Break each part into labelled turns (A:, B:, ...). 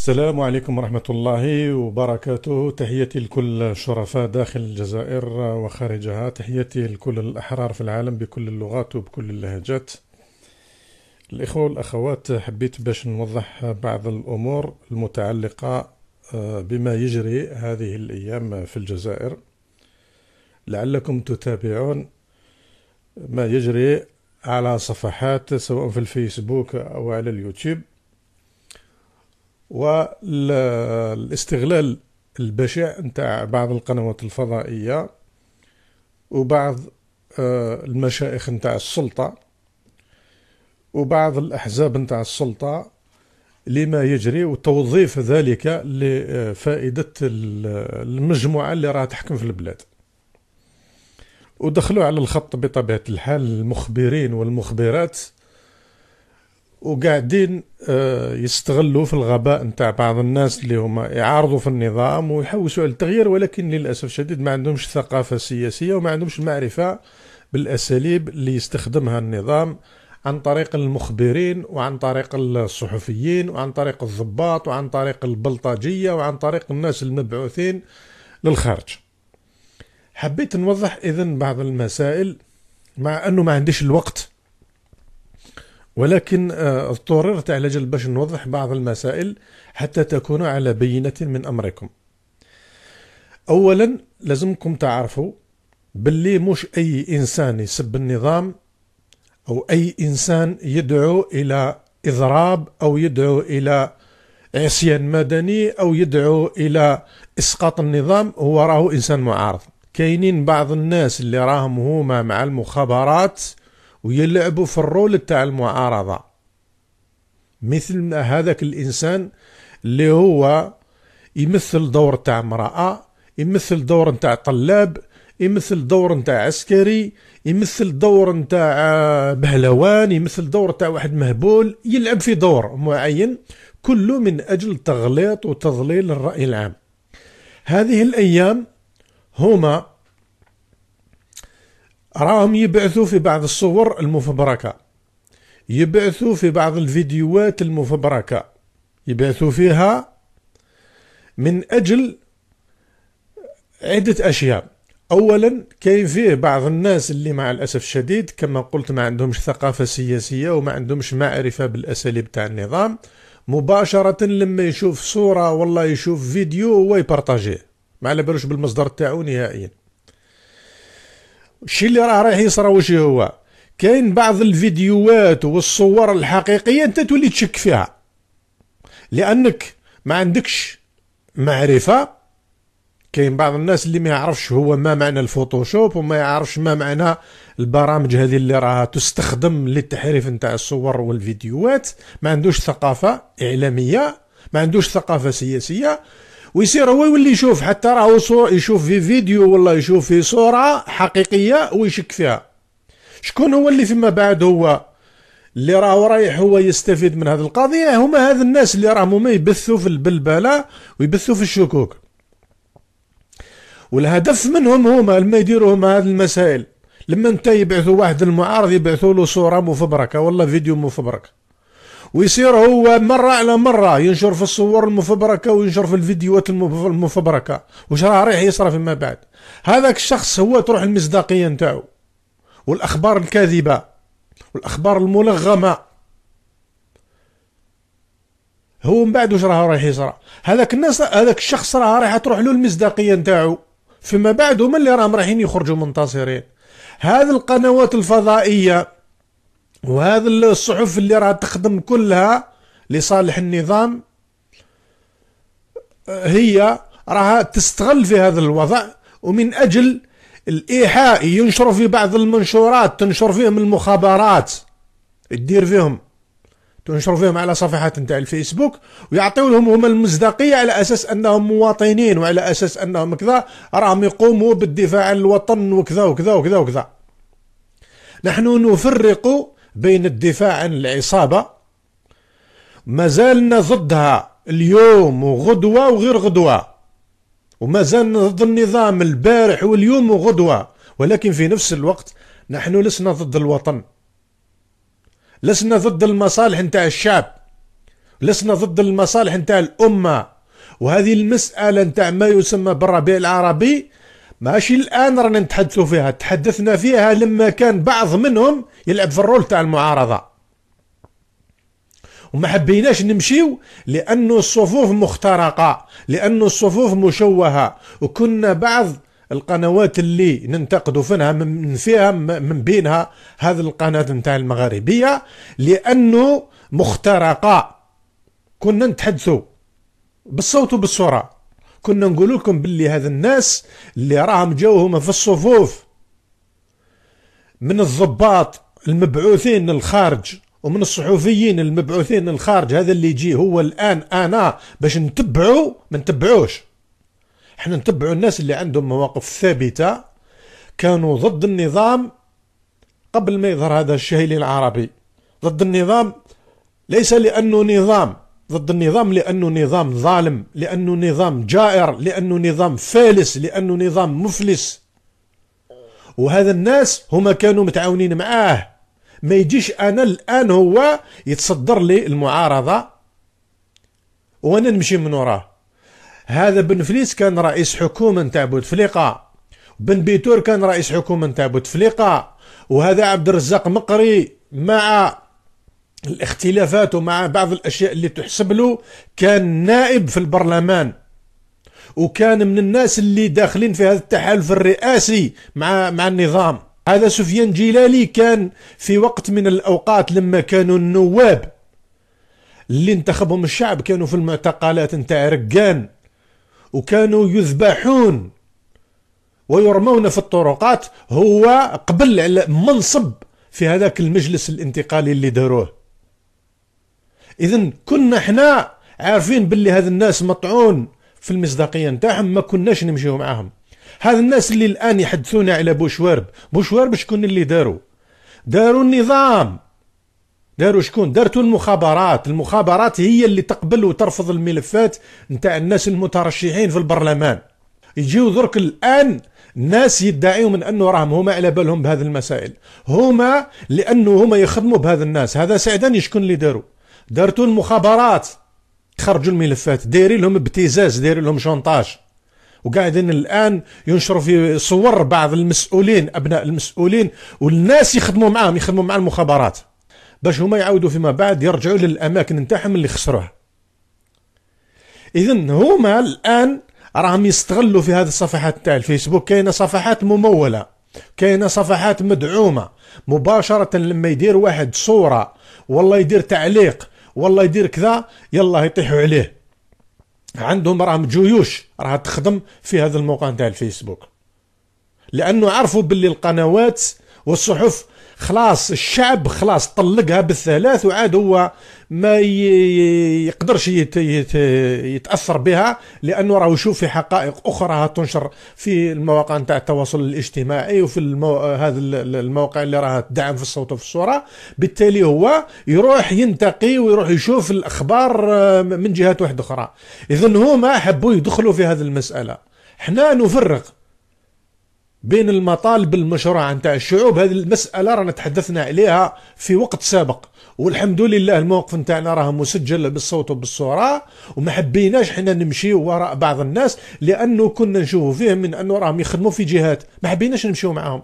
A: السلام عليكم ورحمة الله وبركاته تحياتي لكل الشرفاء داخل الجزائر وخارجها تحياتي لكل الأحرار في العالم بكل اللغات وبكل اللهجات الإخوة والأخوات حبيت باش نوضح بعض الأمور المتعلقة آه، بما يجري هذه الأيام في الجزائر لعلكم تتابعون ما يجري على صفحات سواء في الفيسبوك أو على اليوتيوب والاستغلال البشع نتاع بعض القنوات الفضائية وبعض آه، المشايخ نتاع السلطة وبعض الأحزاب نتاع السلطة لما يجري وتوظيف ذلك لفائدة المجموعة اللي راها تحكم في البلاد ودخلوا على الخط بطبيعة الحال المخبرين والمخبرات وقاعدين آه، يستغلوا في الغباء نتاع بعض الناس اللي هما يعارضوا في النظام ويحوسوا على التغيير ولكن للاسف الشديد ما عندهمش ثقافه سياسيه وما عندهمش المعرفه بالاساليب اللي يستخدمها النظام عن طريق المخبرين وعن طريق الصحفيين وعن طريق الضباط وعن طريق البلطجيه وعن طريق الناس المبعوثين للخارج حبيت نوضح اذا بعض المسائل مع انه ما عنديش الوقت ولكن آه، اضطررت على جل باش نوضح بعض المسائل حتى تكونوا على بينة من أمركم أولا لازمكم تعرفوا باللي مش أي إنسان يسب النظام أو أي إنسان يدعو إلى إضراب أو يدعو إلى عصيان مدني أو يدعو إلى إسقاط النظام هو راهو إنسان معارض كاينين بعض الناس اللي راهم هما مع المخابرات ويلعبوا في الرول تاع المعارضة مثل هذاك الإنسان اللي هو يمثل دور تاع امرأة يمثل دور تاع طلاب يمثل دور تاع عسكري يمثل دور تاع آه، بهلوان يمثل دور تاع واحد مهبول يلعب في دور معين كله من أجل تغليط وتضليل الرأي العام هذه الأيام هما راهم يبعثوا في بعض الصور المفبركة يبعثوا في بعض الفيديوهات المفبركة يبعثوا فيها من أجل عدة أشياء أولا كاين فيه بعض الناس اللي مع الأسف الشديد كما قلت ما عندهمش ثقافة سياسية وما عندهمش معرفة بالأساليب تاع النظام مباشرة لما يشوف صورة والله يشوف فيديو هو يبارطاجيه ما على بالوش بالمصدر تاعو نهائيا الشيء اللي راه رايح يصرى واش هو كاين بعض الفيديوهات والصور الحقيقيه انت تولي تشك فيها لانك ما عندكش معرفه كاين بعض الناس اللي ما يعرفش هو ما معنى الفوتوشوب وما يعرفش ما معنى البرامج هذه اللي راها تستخدم للتحريف نتاع الصور والفيديوهات ما عندوش ثقافه اعلاميه ما عندوش ثقافه سياسيه ويصير هو يولي يشوف حتى راهو يشوف في فيديو ولا يشوف في صورة حقيقية ويشك فيها شكون هو اللي فيما بعد هو اللي راهو رايح هو يستفيد من هذه القضية هما هاد الناس اللي راهم يبثوا في البلبلة ويبثوا في الشكوك والهدف منهم هما لما يديروا هما هذه المسائل لما انت يبعثوا واحد المعارض يبعثوا له صورة مفبركة ولا فيديو مفبرك ويصير هو مرة على مرة ينشر في الصور المفبركة وينشر في الفيديوهات المفبركة وش راه رايح يصرى فيما بعد هذاك الشخص هو تروح المصداقية نتاعو والأخبار الكاذبة والأخبار الملغمة هو من بعد واش راه رايح يصرى هذاك الناس هذاك الشخص راه رايح تروح له المصداقية نتاعو فيما بعد هما اللي راهم رايحين يخرجوا منتصرين هذه القنوات الفضائية وهذا الصحف اللي راها تخدم كلها لصالح النظام آه، هي راها تستغل في هذا الوضع ومن أجل الإيحاء ينشر في بعض المنشورات تنشر فيهم المخابرات تدير فيهم تنشر فيهم على صفحات نتاع الفيسبوك ويعطيو لهم هما المصداقيه على اساس انهم مواطنين وعلى اساس انهم كذا راهم يقوموا بالدفاع عن الوطن وكذا وكذا وكذا وكذا نحن نفرق بين الدفاع عن العصابة ما زالنا ضدها اليوم وغدوة وغير غدوة وما زالنا ضد النظام البارح واليوم وغدوة ولكن في نفس الوقت نحن لسنا ضد الوطن لسنا ضد المصالح نتاع الشعب لسنا ضد المصالح نتاع الأمة وهذه المسألة نتاع ما يسمى بالربيع العربي ماشي الان رانا نتحدثوا فيها تحدثنا فيها لما كان بعض منهم يلعب في الرول تاع المعارضه وما حبيناش نمشيو لانه الصفوف مخترقه لانه الصفوف مشوهه وكنا بعض القنوات اللي ننتقدوا فيها من فيها من بينها هذه القناه نتاع المغاربيه لانه مخترقه كنا نتحدثوا بالصوت وبالصوره كنا نقول لكم باللي هذا الناس اللي راهم هما في الصفوف من الضباط المبعوثين للخارج ومن الصحفيين المبعوثين للخارج هذا اللي يجي هو الان انا باش نتبعو ما نتبعوش احنا نتبعو الناس اللي عندهم مواقف ثابته كانوا ضد النظام قبل ما يظهر هذا الشهيلي العربي ضد النظام ليس لانه نظام ضد النظام لأنه نظام ظالم لأنه نظام جائر لأنه نظام فالس لأنه نظام مفلس وهذا الناس هما كانوا متعاونين معاه ما يجيش أنا الآن هو يتصدر لي المعارضة وأنا نمشي من وراه هذا بن فليس كان رئيس حكومة نتاع بوتفليقة بن بيتور كان رئيس حكومة نتاع بوتفليقة وهذا عبد الرزاق مقري مع الاختلافات مع بعض الأشياء اللي تحسب له كان نائب في البرلمان وكان من الناس اللي داخلين في هذا التحالف الرئاسي مع مع النظام هذا سفيان جيلالي كان في وقت من الأوقات لما كانوا النواب اللي انتخبهم الشعب كانوا في المعتقلات نتاع ركان وكانوا يذبحون ويرمون في الطرقات هو قبل على منصب في هذاك المجلس الانتقالي اللي داروه اذا كنا احنا عارفين باللي هذ الناس مطعون في المصداقيه نتاعهم ما كناش نمشيو معاهم هذ الناس اللي الان يحدثونا على بوشوارب بوشوارب شكون اللي داروا داروا النظام داروا شكون دارتوا المخابرات المخابرات هي اللي تقبل وترفض الملفات نتاع الناس المترشحين في البرلمان يجيو درك الان ناس يدعيوا من انه راهم هما على بالهم بهذه المسائل هما لانه هما يخدموا بهذا الناس هذا سعدان شكون اللي داروا دارتو المخابرات خرجوا الملفات دايرين لهم ابتزاز دايرين لهم شونطاج وقاعدين الان ينشروا في صور بعض المسؤولين ابناء المسؤولين والناس يخدموا معاهم يخدموا مع المخابرات باش هما يعاودوا فيما بعد يرجعوا للاماكن نتاعهم اللي خسروها اذا هما الان راهم يستغلوا في هذه الصفحات تاع الفيسبوك كاينه صفحات مموله كاينه صفحات مدعومه مباشره لما يدير واحد صوره والله يدير تعليق والله يدير كذا يلا يطيحوا عليه عندهم راهم جيوش راها تخدم في هذا الموقع نتاع الفيسبوك لانه عرفوا باللي القنوات والصحف خلاص الشعب خلاص طلقها بالثلاث وعاد هو ما يقدرش يتاثر بها لانه راه يشوف في حقائق اخرى تنشر في المواقع نتاع التواصل الاجتماعي وفي المو... هذا المواقع اللي راه تدعم في الصوت وفي الصوره بالتالي هو يروح ينتقي ويروح يشوف الاخبار آه، من جهات واحده اخرى اذا هما حبوا يدخلوا في هذه المساله حنا نفرق بين المطالب المشروعة نتاع الشعوب هذه المسألة رانا تحدثنا عليها في وقت سابق والحمد لله الموقف نتاعنا راه مسجل بالصوت وبالصورة وما حبيناش حنا نمشيو وراء بعض الناس لأنه كنا نشوفوا فيهم من أنه راهم يخدموا في جهات ما حبيناش نمشيو معاهم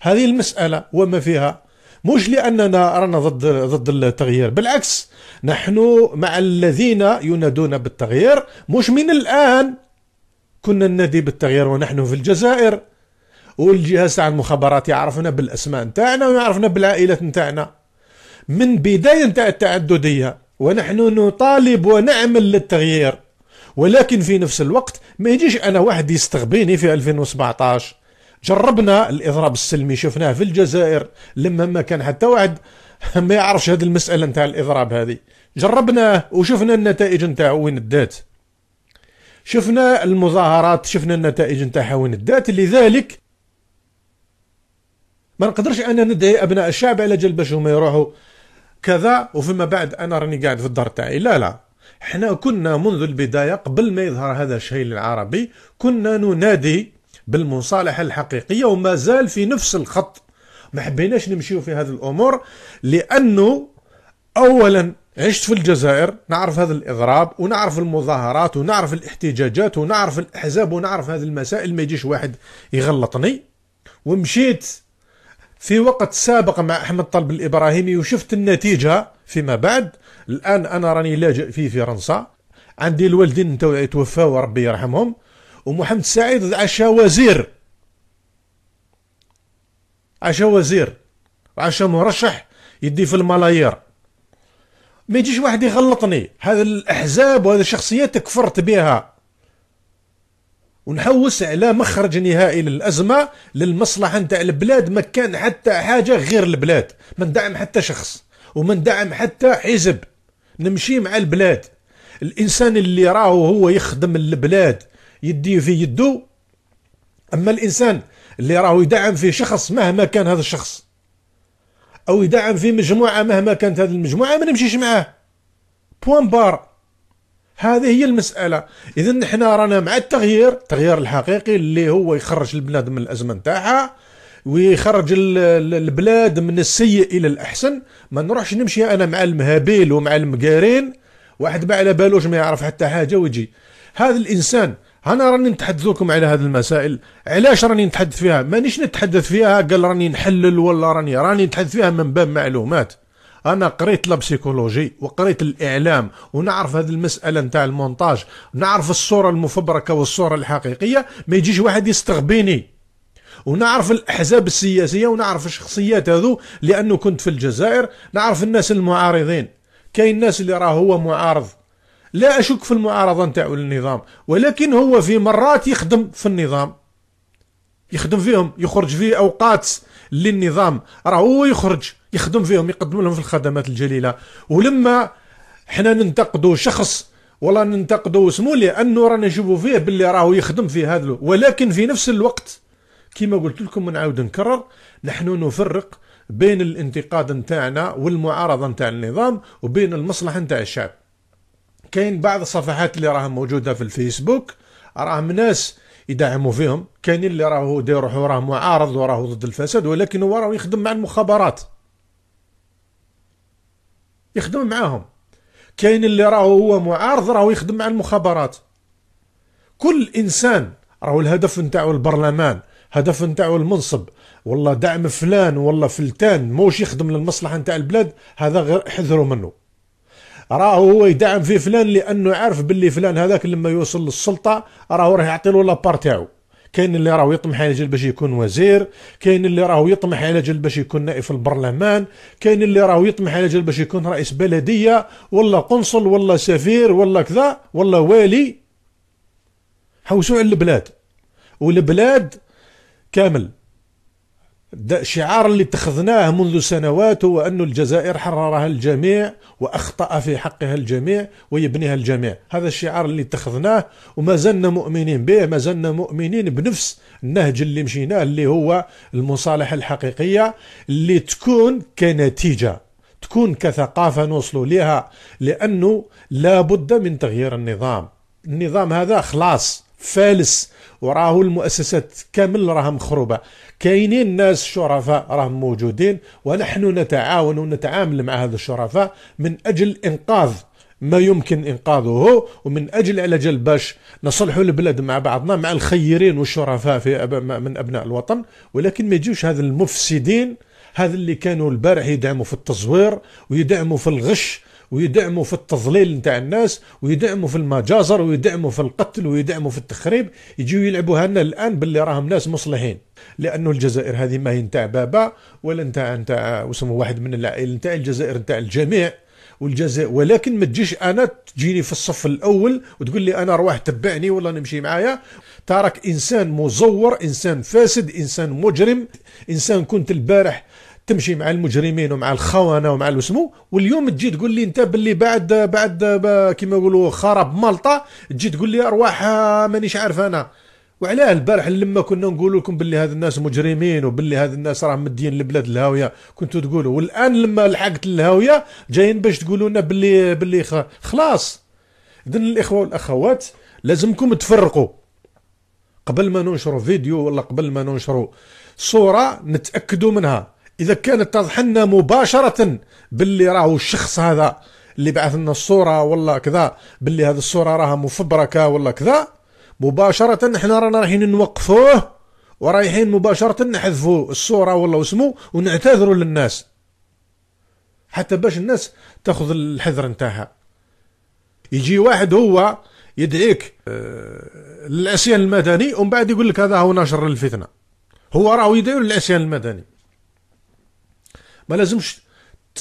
A: هذه المسألة وما فيها مش لأننا رانا ضد ضد التغيير بالعكس نحن مع الذين ينادون بالتغيير مش من الآن كنا ننادي بالتغيير ونحن في الجزائر والجهاز تاع المخابرات يعرفنا بالاسماء نتاعنا ويعرفنا بالعائلات نتاعنا من بدايه نتاع التعدديه ونحن نطالب ونعمل للتغيير ولكن في نفس الوقت ما يجيش انا واحد يستغبيني في 2017 جربنا الاضراب السلمي شفناه في الجزائر لما ما كان حتى واحد ما يعرفش هذه المساله نتاع الاضراب هذه جربناه وشفنا النتائج نتاع وين الدات شفنا المظاهرات شفنا النتائج نتاعها وين الدات لذلك ما نقدرش انا ندعي ابناء الشعب على جال باش هما يروحوا كذا وفيما بعد انا راني قاعد في الدار تاعي لا لا احنا كنا منذ البدايه قبل ما يظهر هذا الشيء للعربي كنا ننادي بالمصالحه الحقيقيه وما زال في نفس الخط ما حبيناش نمشيو في هذه الامور لانه اولا عشت في الجزائر نعرف هذا الإضراب ونعرف المظاهرات ونعرف الاحتجاجات ونعرف الأحزاب ونعرف هذه المسائل ما يجيش واحد يغلطني ومشيت في وقت سابق مع أحمد طلب الإبراهيمي وشفت النتيجة فيما بعد الآن أنا راني لاجئ في فرنسا عندي الوالدين نتاوعي توفاو ربي يرحمهم ومحمد سعيد عشا وزير عشا وزير وعشا مرشح يدي في الملايير ما يجيش واحد يغلطني هذا الأحزاب وهذه الشخصيات كفرت بها ونحوس على مخرج نهائي للازمه للمصلحه نتاع البلاد ما كان حتى حاجه غير البلاد ما ندعم حتى شخص وما ندعم حتى حزب نمشي مع البلاد الانسان اللي راهو هو يخدم البلاد يديه في يدو اما الانسان اللي راهو يدعم في شخص مهما كان هذا الشخص او يدعم في مجموعه مهما كانت هذه المجموعه ما نمشيش معاه بوان بار هذه هي المساله اذا حنا رانا مع التغيير التغيير الحقيقي اللي هو يخرج البلاد من الازمه نتاعها ويخرج البلاد من السيء الى الاحسن ما نروحش نمشي انا مع المهابيل ومع المقارين واحد ما على بالوش ما يعرف حتى حاجه ويجي هذا الانسان انا راني نتحدث لكم على هذه المسائل علاش راني نتحدث فيها مانيش نتحدث فيها قال راني نحلل ولا راني راني نتحدث فيها من باب معلومات انا قريت لابسيكولوجي وقريت الاعلام ونعرف هذه المساله نتاع المونتاج نعرف الصوره المفبركه والصوره الحقيقيه ما يجيش واحد يستغبيني ونعرف الاحزاب السياسيه ونعرف الشخصيات هذو لانه كنت في الجزائر نعرف الناس المعارضين كاين الناس اللي راه هو معارض لا اشك في المعارضه نتاعو للنظام ولكن هو في مرات يخدم في النظام يخدم فيهم يخرج في اوقات للنظام راه هو يخرج يخدم فيهم يقدم لهم في الخدمات الجليله ولما حنا ننتقدوا شخص ولا ننتقدوا اسمه لانه رانا نشوفوا فيه باللي راهو يخدم في هذا ولكن في نفس الوقت كما قلت لكم ونعاود نكرر نحن نفرق بين الانتقاد نتاعنا والمعارضه نتاع النظام وبين المصلحه نتاع الشعب كاين بعض الصفحات اللي راها موجوده في الفيسبوك راهم ناس يدعموا فيهم كاين اللي راهو داير روحو راه معارض وراهو ضد الفساد ولكن هو راهو يخدم مع المخابرات يخدم معاهم كاين اللي راهو هو معارض راهو يخدم مع المخابرات كل انسان راهو الهدف نتاعو البرلمان هدف نتاعو المنصب والله دعم فلان والله فلتان موش يخدم للمصلحه نتاع البلاد هذا غير حذروا منه راهو هو يدعم في فلان لانه عارف باللي فلان هذاك لما يوصل للسلطه راهو راه يعطي له لابار تاعو كاين اللي راهو يطمح على جل باش يكون وزير كاين اللي راهو يطمح على جل باش يكون نائب في البرلمان كاين اللي راهو يطمح على جل باش يكون رئيس بلديه ولا قنصل ولا سفير ولا كذا ولا والي حوسوا على البلاد والبلاد كامل شعار اللي اتخذناه منذ سنوات هو أن الجزائر حررها الجميع وأخطأ في حقها الجميع ويبنيها الجميع هذا الشعار اللي اتخذناه وما زلنا مؤمنين به ما زلنا مؤمنين بنفس النهج اللي مشيناه اللي هو المصالحة الحقيقية اللي تكون كنتيجة تكون كثقافة نوصلوا لها لأنه لابد من تغيير النظام النظام هذا خلاص فالس وراه المؤسسات كامل راها مخروبه كاينين ناس شرفاء راهم موجودين ونحن نتعاون ونتعامل مع هذا الشرفاء من أجل إنقاذ ما يمكن إنقاذه ومن أجل على جل باش نصلحوا البلاد مع بعضنا مع الخيرين والشرفاء في أب... من أبناء الوطن ولكن ما يجيوش هذا المفسدين هذا اللي كانوا البارح يدعموا في التزوير ويدعموا في الغش ويدعموا في التضليل نتاع الناس ويدعموا في المجازر ويدعموا في القتل ويدعموا في التخريب يجيو يلعبوها لنا الان باللي راهم ناس مصلحين لانه الجزائر هذه ما هي نتاع بابا ولا نتاع نتاع وسمو واحد من العائله نتاع الجزائر نتاع الجميع والجزائر ولكن ما تجيش انا تجيني في الصف الاول وتقول لي انا رواح تبعني ولا نمشي معايا تراك انسان مزور انسان فاسد انسان مجرم انسان كنت البارح تمشي مع المجرمين ومع الخونه ومع الوسمو واليوم تجي تقول لي انت باللي بعد بعد كما يقولوا خراب مالطا تجي تقول لي ارواح آه، مانيش عارف انا وعلاه البارح لما كنا نقول لكم باللي هاد الناس مجرمين وباللي هاد الناس راهم مدين لبلاد الهاويه كنتوا تقولوا والان لما لحقت الهاويه جايين باش تقولوا لنا باللي باللي خلاص اذا الاخوه والاخوات لازمكم تفرقوا قبل ما ننشروا فيديو ولا قبل ما ننشروا صوره نتاكدوا منها اذا كانت تضح لنا مباشره باللي راهو الشخص هذا اللي بعث لنا الصوره ولا كذا باللي هذه الصوره راها مفبركه ولا كذا مباشره احنا رانا رايحين نوقفوه ورايحين مباشره نحذفوا الصوره ولا اسمه ونعتذروا للناس حتى باش الناس تاخذ الحذر نتاعها يجي واحد هو يدعيك آه، للعصيان المدني ومن بعد يقول لك هذا هو نشر الفتنه هو راهو يدعي للعصيان المدني ما لازمش ت...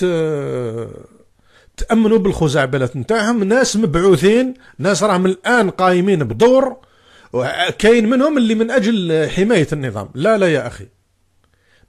A: تامنوا بالخزعبلات نتاعهم ناس مبعوثين ناس راهم الان قايمين بدور كاين منهم اللي من اجل حمايه النظام لا لا يا اخي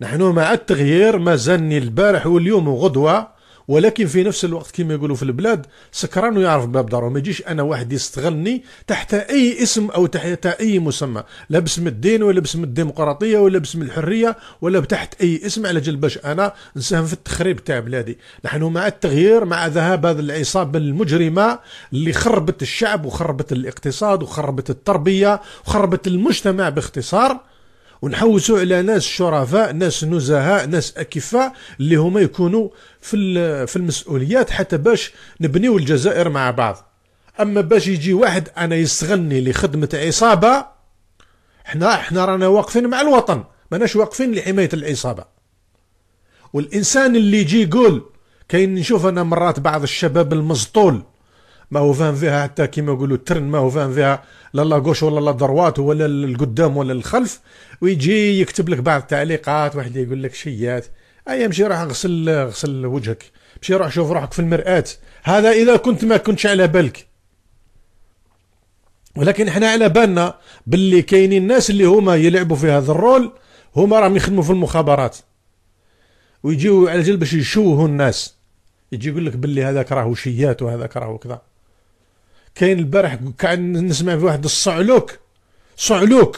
A: نحن مع التغيير ما زالني البارح واليوم وغدوه ولكن في نفس الوقت كما يقولوا في البلاد سكران ويعرف باب داره ما يجيش انا واحد يستغلني تحت اي اسم او تحت اي مسمى لا باسم الدين ولا باسم الديمقراطيه ولا باسم الحريه ولا تحت اي اسم على جال باش انا نساهم في التخريب تاع بلادي نحن مع التغيير مع ذهاب هذه العصابه المجرمه اللي خربت الشعب وخربت الاقتصاد وخربت التربيه وخربت المجتمع باختصار ونحوسوا على ناس شرفاء ناس نزهاء ناس اكفاء اللي هما يكونوا في في المسؤوليات حتى باش نبنيو الجزائر مع بعض اما باش يجي واحد انا يستغني لخدمه عصابه حنا حنا رانا واقفين مع الوطن ماناش واقفين لحمايه العصابه والانسان اللي يجي يقول كاين نشوف انا مرات بعض الشباب المسطول ما هو فاهم فيها حتى كيما يقولوا الترن ما هو فاهم فيها لا لا غوش ولا لا دروات ولا القدام ولا الخلف ويجي يكتب لك بعض التعليقات واحد يقول لك شيات اي مشي راح غسل غسل وجهك مشي روح شوف روحك في المرآة هذا اذا كنت ما كنتش على بالك ولكن احنا على بالنا باللي كاينين الناس اللي هما يلعبوا في هذا الرول هما راهم يخدموا في المخابرات ويجيو على جل باش يشوهوا الناس يجي يقول لك باللي هذاك راهو شيات وهذاك راهو كذا كاين البارح كان نسمع في واحد الصعلوك صعلوك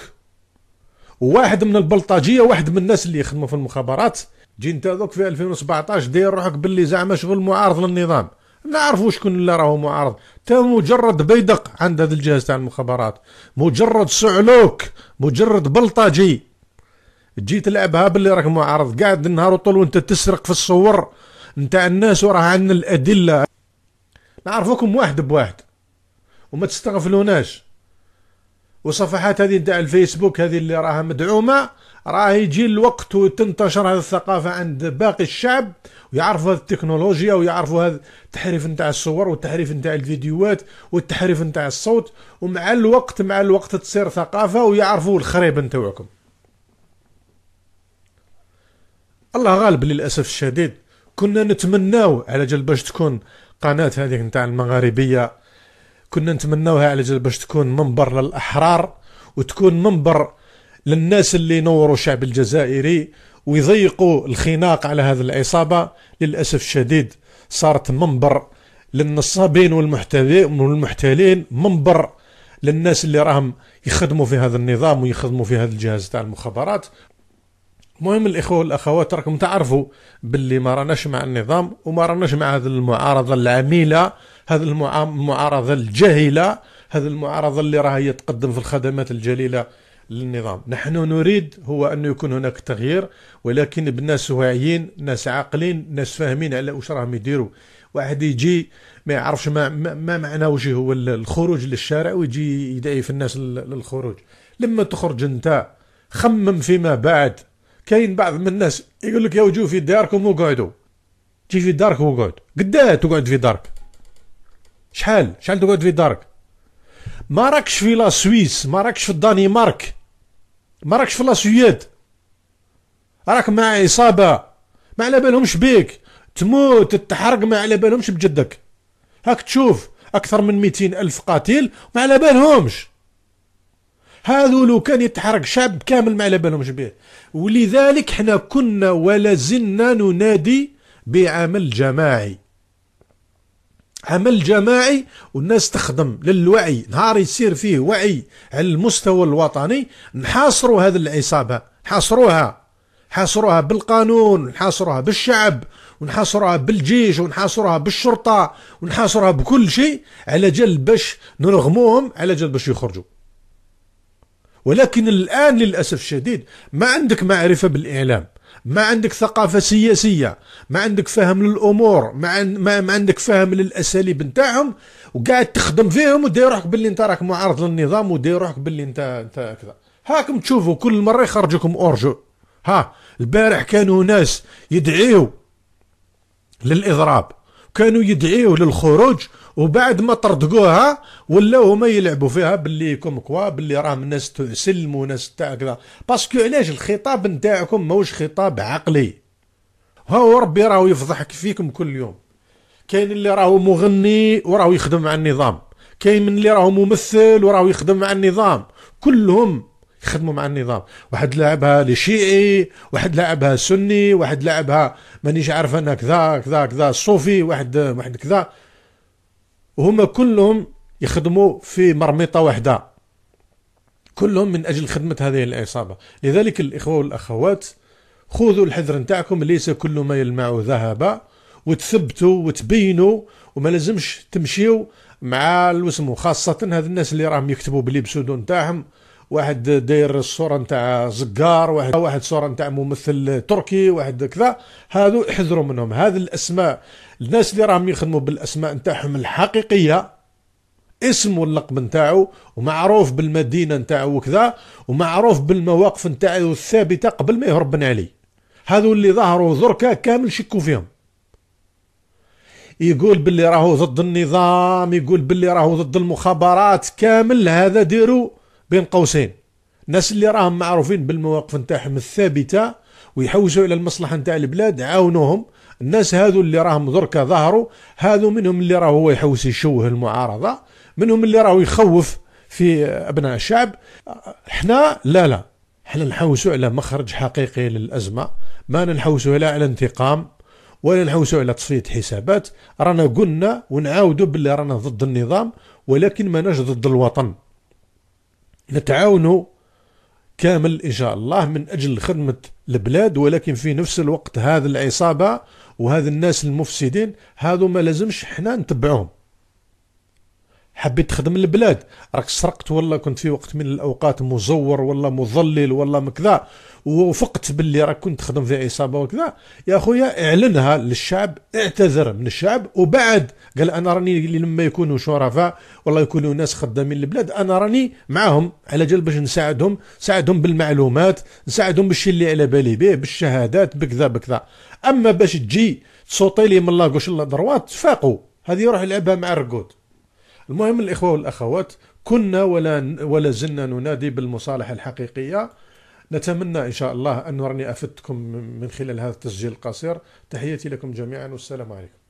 A: واحد من البلطجيه واحد من الناس اللي يخدموا في المخابرات جي انت دوك في 2017 داير روحك باللي زعما شغل معارض للنظام نعرفوا شكون اللي راهو معارض تا مجرد بيدق عند هذا الجهاز تاع المخابرات مجرد صعلوك مجرد بلطجي تجي تلعبها باللي راك معارض قاعد النهار وطول وانت تسرق في الصور نتاع الناس وراه عندنا الادله نعرفوكم واحد بواحد وما تستغفلوناش وصفحات هذه نتاع الفيسبوك هذه اللي راها مدعومه راه يجي الوقت وتنتشر هذه الثقافه عند باقي الشعب ويعرفوا هذه التكنولوجيا ويعرفوا هذا التحريف نتاع الصور والتحريف نتاع الفيديوهات والتحريف نتاع الصوت ومع الوقت مع الوقت تصير ثقافه ويعرفوا الخريب نتاعكم الله غالب للاسف الشديد كنا نتمناو على جل باش تكون قناه هذه نتاع المغاربيه كنا نتمناوها على جال باش تكون منبر للاحرار وتكون منبر للناس اللي ينوروا الشعب الجزائري ويضيقوا الخناق على هذه العصابه للاسف الشديد صارت منبر للنصابين والمحتالين منبر للناس اللي راهم يخدموا في هذا النظام ويخدموا في هذا الجهاز تاع المخابرات المهم الاخوه والاخوات راكم تعرفوا باللي ما راناش مع النظام وما راناش مع هذه المعارضه العميله هذه المعارضه الجاهله هذه المعارضه اللي هي تقدم في الخدمات الجليله للنظام نحن نريد هو أن يكون هناك تغيير ولكن بناس واعيين ناس عاقلين ناس فاهمين على واش راهم يديروا واحد يجي ما يعرفش ما, ما معنى واش هو الخروج للشارع ويجي يدعي في الناس للخروج لما تخرج انت خمم فيما بعد كاين بعض من الناس يقول لك يا وجو في داركم وقعدوا تجي في دارك وقعد قداه تقعد في دارك شحال شحال تقعد في دارك ما راكش في لا سويس ما راكش في الدنمارك ما راكش في لا سويد راك مع اصابه ما على بالهمش بيك تموت تتحرق ما على بالهمش بجدك هاك تشوف اكثر من 200 الف قاتل ما على بالهمش هذو لو كان يتحرق شعب كامل ما على بالهمش به ولذلك حنا كنا ولا زلنا ننادي بعمل جماعي عمل جماعي والناس تخدم للوعي نهار يصير فيه وعي على المستوى الوطني نحاصروا هذه العصابة نحاصروها نحاصروها بالقانون نحاصروها بالشعب ونحاصروها بالجيش ونحاصروها بالشرطة ونحاصروها بكل شيء على جل باش نرغموهم على جل باش يخرجوا ولكن الآن للأسف الشديد ما عندك معرفة بالإعلام ما عندك ثقافه سياسيه ما عندك فهم للامور ما, ما, عندك فهم للاساليب نتاعهم وقاعد تخدم فيهم ودير روحك باللي انت راك معارض للنظام ودير روحك باللي انت انت كذا هاكم تشوفوا كل مره يخرجوكم اورجو ها البارح كانوا ناس يدعيو للاضراب كانوا يدعيو للخروج وبعد ما طردقوها ولاو هما يلعبوا فيها باللي كوم كوا باللي راهم ناس تسلموا ناس تاع كذا باسكو علاش الخطاب نتاعكم ماهوش خطاب عقلي هاو ربي راهو يفضحك فيكم كل يوم كاين اللي راهو مغني وراهو يخدم مع النظام كاين من اللي راهو ممثل وراهو يخدم مع النظام كلهم يخدموا مع النظام واحد لعبها لشيعي واحد لعبها سني واحد لعبها مانيش عارف انا كذا كذا كذا صوفي واحد واحد كذا وهما كلهم يخدموا في مرمطه واحده كلهم من اجل خدمه هذه العصابه لذلك الاخوه والاخوات خذوا الحذر نتاعكم ليس كل ما يلمع ذهبا وتثبتوا وتبينوا وما لازمش تمشيو مع الوسمو خاصه هذ الناس اللي راهم يكتبوا بلي بسودو نتاعهم واحد داير الصوره نتاع زقار واحد واحد صوره نتاع ممثل تركي واحد كذا هذو احذروا منهم هذه الاسماء الناس اللي راهم يخدموا بالاسماء نتاعهم الحقيقيه اسم واللقب نتاعو ومعروف بالمدينه نتاعو وكذا ومعروف بالمواقف نتاعو الثابته قبل ما يهرب بن علي هذو اللي ظهروا ذركا كامل شكوا فيهم يقول باللي راهو ضد النظام يقول باللي راهو ضد المخابرات كامل هذا ديروا بين قوسين الناس اللي راهم معروفين بالمواقف نتاعهم الثابته ويحوسوا الى المصلحه نتاع البلاد عاونوهم الناس هذو اللي راهم ذركا ظهروا هذو منهم اللي راه هو يحوس يشوه المعارضه منهم اللي راهو يخوف في ابناء الشعب احنا لا لا احنا نحوسوا على مخرج حقيقي للازمه ما نحوسوا لا على انتقام ولا نحوسوا على تصفيه حسابات رانا قلنا ونعاودوا باللي رانا ضد النظام ولكن ماناش ضد الوطن نتعاونوا كامل إن شاء الله من أجل خدمة البلاد ولكن في نفس الوقت هذه العصابة وهذا الناس المفسدين هذو ما لازمش حنا نتبعهم حبيت تخدم البلاد راك سرقت ولا كنت في وقت من الأوقات مزور ولا مضلل ولا مكذا وفقت باللي راك كنت تخدم في عصابه وكذا يا خويا اعلنها للشعب اعتذر من الشعب وبعد قال انا راني لما يكونوا شرفاء والله يكونوا ناس خدامين البلاد انا راني معاهم على جال باش نساعدهم نساعدهم بالمعلومات نساعدهم بالشيء اللي على بالي به بالشهادات بكذا بكذا اما باش تجي تصوتي لي من لاكوش دروات تفاقوا هذه يروح يلعبها مع الرقود المهم الاخوه والاخوات كنا ولا ولا زلنا ننادي بالمصالحه الحقيقيه نتمنى إن شاء الله أن نرني أفدتكم من خلال هذا التسجيل القصير تحياتي لكم جميعا والسلام عليكم